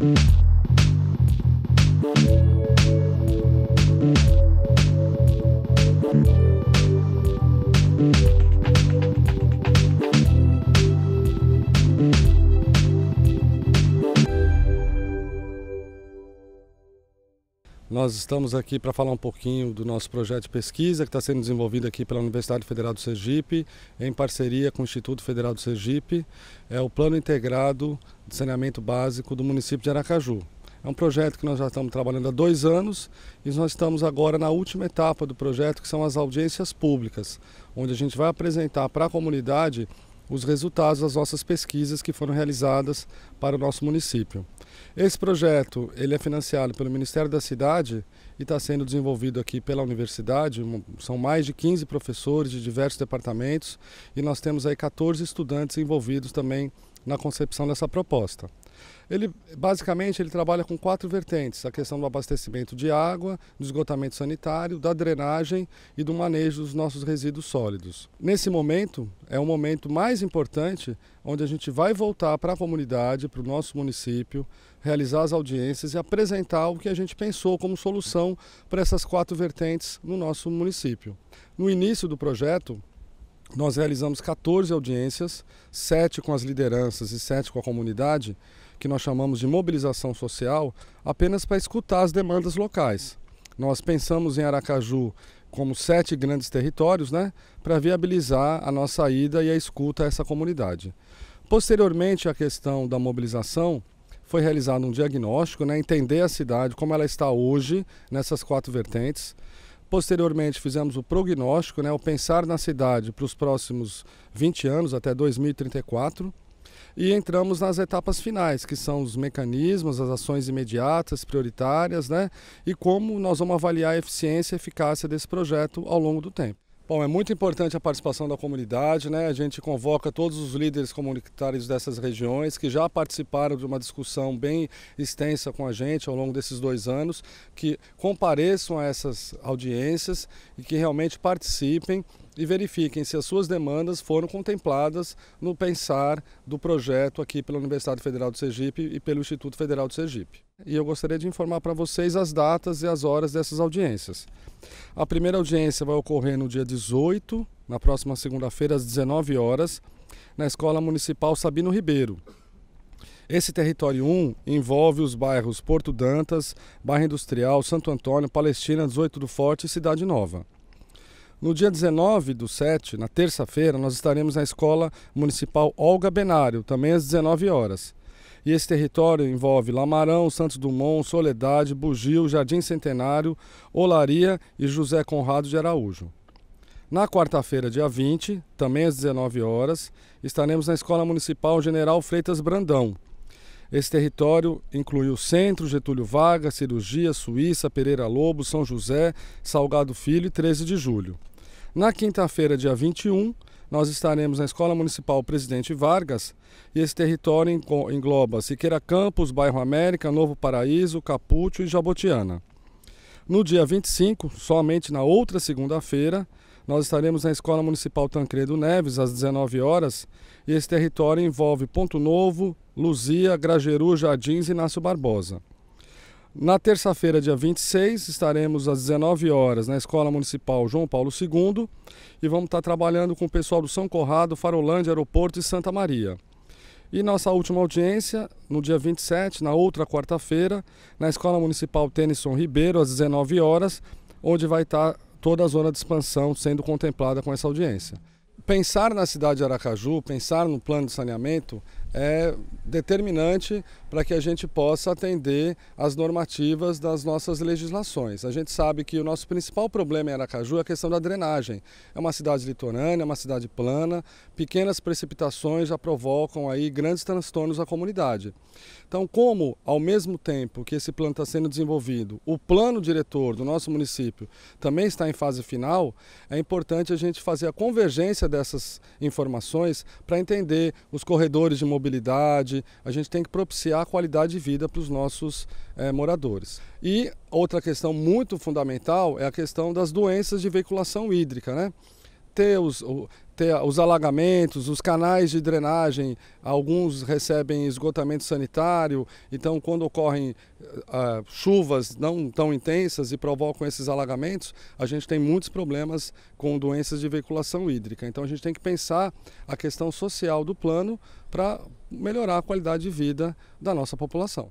Mm-hmm. Nós estamos aqui para falar um pouquinho do nosso projeto de pesquisa que está sendo desenvolvido aqui pela Universidade Federal do Sergipe, em parceria com o Instituto Federal do Sergipe. É o Plano Integrado de Saneamento Básico do município de Aracaju. É um projeto que nós já estamos trabalhando há dois anos e nós estamos agora na última etapa do projeto, que são as audiências públicas, onde a gente vai apresentar para a comunidade os resultados das nossas pesquisas que foram realizadas para o nosso município. Esse projeto ele é financiado pelo Ministério da Cidade e está sendo desenvolvido aqui pela universidade. São mais de 15 professores de diversos departamentos e nós temos aí 14 estudantes envolvidos também na concepção dessa proposta. Ele basicamente ele trabalha com quatro vertentes: a questão do abastecimento de água, do esgotamento sanitário, da drenagem e do manejo dos nossos resíduos sólidos. Nesse momento é o momento mais importante onde a gente vai voltar para a comunidade, para o nosso município, realizar as audiências e apresentar o que a gente pensou como solução para essas quatro vertentes no nosso município. No início do projeto, nós realizamos 14 audiências, 7 com as lideranças e 7 com a comunidade, que nós chamamos de mobilização social, apenas para escutar as demandas locais. Nós pensamos em Aracaju como sete grandes territórios, né, para viabilizar a nossa ida e a escuta a essa comunidade. Posteriormente, a questão da mobilização foi realizado um diagnóstico, né, entender a cidade como ela está hoje nessas quatro vertentes. Posteriormente, fizemos o prognóstico, né, o pensar na cidade para os próximos 20 anos, até 2034. E entramos nas etapas finais, que são os mecanismos, as ações imediatas, prioritárias, né? E como nós vamos avaliar a eficiência e eficácia desse projeto ao longo do tempo. Bom, é muito importante a participação da comunidade, né? A gente convoca todos os líderes comunitários dessas regiões que já participaram de uma discussão bem extensa com a gente ao longo desses dois anos, que compareçam a essas audiências e que realmente participem e verifiquem se as suas demandas foram contempladas no pensar do projeto aqui pela Universidade Federal do Sergipe e pelo Instituto Federal do Sergipe. E eu gostaria de informar para vocês as datas e as horas dessas audiências. A primeira audiência vai ocorrer no dia 18, na próxima segunda-feira, às 19 horas, na Escola Municipal Sabino Ribeiro, esse território 1 envolve os bairros Porto Dantas, Bairro Industrial, Santo Antônio, Palestina, 18 do Forte e Cidade Nova. No dia 19 do 7, na terça-feira, nós estaremos na Escola Municipal Olga Benário, também às 19 horas. E esse território envolve Lamarão, Santos Dumont, Soledade, Bugio, Jardim Centenário, Olaria e José Conrado de Araújo. Na quarta-feira, dia 20, também às 19 horas, estaremos na Escola Municipal General Freitas Brandão. Esse território inclui o Centro, Getúlio Vargas, Cirurgia, Suíça, Pereira Lobo, São José, Salgado Filho e 13 de Julho. Na quinta-feira, dia 21, nós estaremos na Escola Municipal Presidente Vargas e esse território engloba Siqueira Campos, Bairro América, Novo Paraíso, Capucho e Jabotiana. No dia 25, somente na outra segunda-feira, nós estaremos na Escola Municipal Tancredo Neves às 19 horas e esse território envolve Ponto Novo, Luzia, Grageru, Jardins e Inácio Barbosa. Na terça-feira, dia 26, estaremos às 19 horas na Escola Municipal João Paulo II e vamos estar trabalhando com o pessoal do São Corrado, Farolândia, Aeroporto e Santa Maria. E nossa última audiência, no dia 27, na outra quarta-feira, na Escola Municipal Tennyson Ribeiro, às 19 horas, onde vai estar toda a zona de expansão sendo contemplada com essa audiência. Pensar na cidade de Aracaju, pensar no plano de saneamento, é determinante para que a gente possa atender às normativas das nossas legislações. A gente sabe que o nosso principal problema em Aracaju é a questão da drenagem. É uma cidade litorânea, é uma cidade plana, pequenas precipitações já provocam aí grandes transtornos à comunidade. Então, como ao mesmo tempo que esse plano está sendo desenvolvido, o plano diretor do nosso município também está em fase final, é importante a gente fazer a convergência dessas informações para entender os corredores de mobilidade mobilidade, a gente tem que propiciar qualidade de vida para os nossos é, moradores. E outra questão muito fundamental é a questão das doenças de veiculação hídrica, né? ter os, ter os alagamentos, os canais de drenagem, alguns recebem esgotamento sanitário, então quando ocorrem eh, eh, chuvas não tão intensas e provocam esses alagamentos, a gente tem muitos problemas com doenças de veiculação hídrica. Então a gente tem que pensar a questão social do plano para melhorar a qualidade de vida da nossa população.